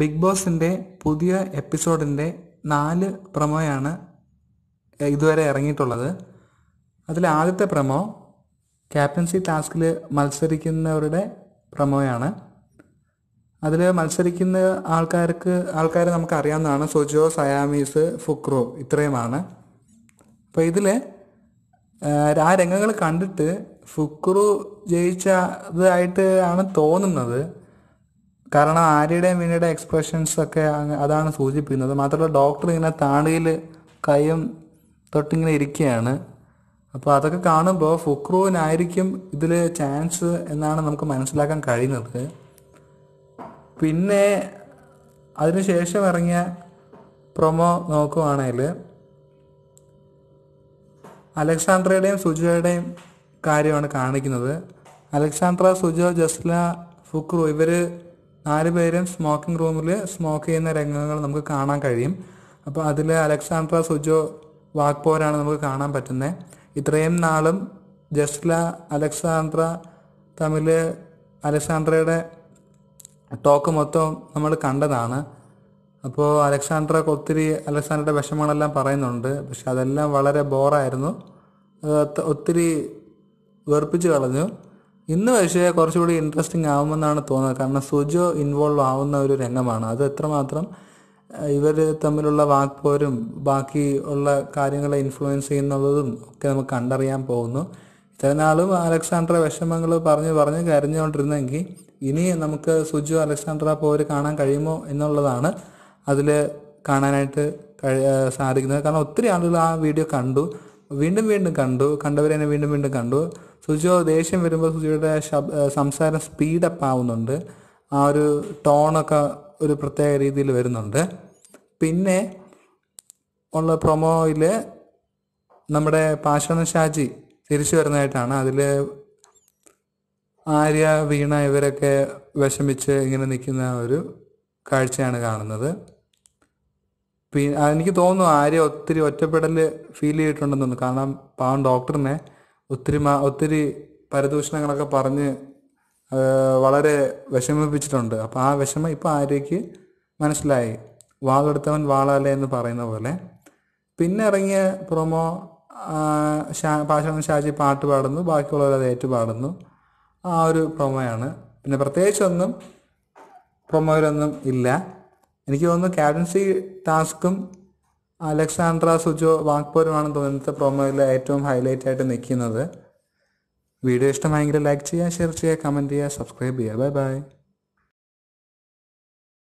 big ബോസിൻ്റെ പുതിയ എപ്പിസോഡിൻ്റെ നാല് പ്രമോയാണ് ഇതുവരെ ഇറങ്ങിയിട്ടുള്ളത് അതിൽ ആദ്യത്തെ പ്രമോ ക്യാപ്റ്റൻസി ടാസ്കിൽ മത്സരിക്കുന്നവരുടെ പ്രമോയാണ് അതിൽ മത്സരിക്കുന്ന ആൾക്കാർക്ക് ആൾക്കാരെ നമുക്ക് അറിയാവുന്നതാണ് സൊജോ സയാമീസ് ഫുക്രോ ഇത്രയുമാണ് അപ്പോൾ ഇതിൽ ആ രംഗങ്ങൾ കണ്ടിട്ട് ഫുക്രു ജയിച്ചതായിട്ട് ആണ് തോന്നുന്നത് കാരണം ആര്യയുടെയും വിനയുടെ എക്സ്പ്രഷൻസ് ഒക്കെ അതാണ് സൂചിപ്പിക്കുന്നത് മാത്രമല്ല ഡോക്ടർ ഇങ്ങനെ താണിയിൽ കൈയും തൊട്ടിങ്ങനെ ഇരിക്കുകയാണ് അപ്പോൾ അതൊക്കെ കാണുമ്പോൾ ഫുക്രുവിനായിരിക്കും ഇതിൽ ചാൻസ് എന്നാണ് നമുക്ക് മനസ്സിലാക്കാൻ കഴിയുന്നത് പിന്നെ അതിനുശേഷം ഇറങ്ങിയ പ്രൊമോ നോക്കുവാണെങ്കിൽ അലക്സാണ്ട്രയുടെയും സുജയുടെയും കാര്യമാണ് കാണിക്കുന്നത് അലക്സാണ്ട്ര സുജോ ജസ്ല ഫുക്രു ഇവർ നാല് പേരും സ്മോക്കിംഗ് റൂമിൽ സ്മോക്ക് ചെയ്യുന്ന രംഗങ്ങൾ നമുക്ക് കാണാൻ കഴിയും അപ്പോൾ അതിൽ അലക്സാണ്ട്ര സുജോ വാക്പോരാണ് നമുക്ക് കാണാൻ പറ്റുന്നത് ഇത്രയും നാളും ജസ്ല അലക്സാണ്ട്ര തമ്മിൽ അലക്സാണ്ട്രയുടെ ടോക്ക് മൊത്തം നമ്മൾ കണ്ടതാണ് അപ്പോൾ അലക്സാണ്ട്ര ഒത്തിരി അലക്സാണ്ടറുടെ വിഷമങ്ങളെല്ലാം പറയുന്നുണ്ട് പക്ഷെ അതെല്ലാം വളരെ ബോറായിരുന്നു ഒത്തിരി വെറുപ്പിച്ച് കളഞ്ഞു ഇന്ന് പക്ഷേ കുറച്ചുകൂടി ഇൻട്രസ്റ്റിംഗ് ആവുമെന്നാണ് തോന്നുന്നത് കാരണം സുജോ ഇൻവോൾവ് ആവുന്ന ഒരു രംഗമാണ് അത് എത്രമാത്രം ഇവർ തമ്മിലുള്ള വാക്പോരും ബാക്കി ഉള്ള കാര്യങ്ങളെ ഇൻഫ്ലുവൻസ് ചെയ്യുന്നുള്ളതും ഒക്കെ നമുക്ക് കണ്ടറിയാൻ പോകുന്നു ഇത്രയും നാളും അലക്സാണ്ട്ര വിഷമങ്ങൾ പറഞ്ഞ് പറഞ്ഞ് കരഞ്ഞുകൊണ്ടിരുന്നെങ്കിൽ ഇനി നമുക്ക് സുജു അലക്സാണ്ട്ര പോര് കാണാൻ കഴിയുമോ എന്നുള്ളതാണ് അതിൽ കാണാനായിട്ട് സാധിക്കുന്നത് കാരണം ഒത്തിരി ആളുകൾ ആ വീഡിയോ കണ്ടു വീണ്ടും വീണ്ടും കണ്ടു കണ്ടവരെന്നെ വീണ്ടും വീണ്ടും കണ്ടു സുജോ ദേഷ്യം വരുമ്പോൾ സുജോയുടെ സംസാരം സ്പീഡപ്പ് ആവുന്നുണ്ട് ആ ഒരു ടോണൊക്കെ ഒരു പ്രത്യേക രീതിയിൽ വരുന്നുണ്ട് പിന്നെ ഉള്ള പ്രൊമോയിൽ നമ്മുടെ പാഷണ ഷാജി തിരിച്ചു വരുന്നതായിട്ടാണ് അതിൽ ആര്യ വീണ ഇവരൊക്കെ വിഷമിച്ച് ഇങ്ങനെ നിൽക്കുന്ന ഒരു കാഴ്ചയാണ് കാണുന്നത് എനിക്ക് തോന്നുന്നു ആര്യ ഒത്തിരി ഒറ്റപ്പെടൽ ഫീൽ ചെയ്തിട്ടുണ്ടെന്നു കാരണം പാവം ഡോക്ടറിനെ ഒത്തിരി ഒത്തിരി പരദൂഷണങ്ങളൊക്കെ പറഞ്ഞ് വളരെ വിഷമിപ്പിച്ചിട്ടുണ്ട് അപ്പോൾ ആ വിഷമം ഇപ്പോൾ ആരേക്ക് മനസ്സിലായി വാളെടുത്തവൻ വാളാലേ എന്ന് പറയുന്ന പോലെ പിന്നെ ഇറങ്ങിയ പ്രൊമോ ഷാ പാഷാണ് ഷാജി പാട്ട് പാടുന്നു ബാക്കിയുള്ളവരത് ഏറ്റുപാടുന്നു ആ ഒരു പ്രൊമോയാണ് പിന്നെ പ്രത്യേകിച്ചൊന്നും പ്രൊമോയിലൊന്നും ഇല്ല എനിക്ക് തോന്നുന്നു ക്യാപ്റ്റൻസി ടാസ്കും അലക്സാണ്ട്ര സുജോ വാക്പോരുമാണ് തോന്നുന്നത് പ്രൊമോയിൽ ഏറ്റവും ഹൈലൈറ്റ് ആയിട്ട് നിൽക്കുന്നത് വീഡിയോ ഇഷ്ടമായെങ്കിൽ ലൈക്ക് ചെയ്യുക ഷെയർ ചെയ്യുക കമൻറ്റ് ചെയ്യുക സബ്സ്ക്രൈബ് ചെയ്യുക ബൈ ബൈ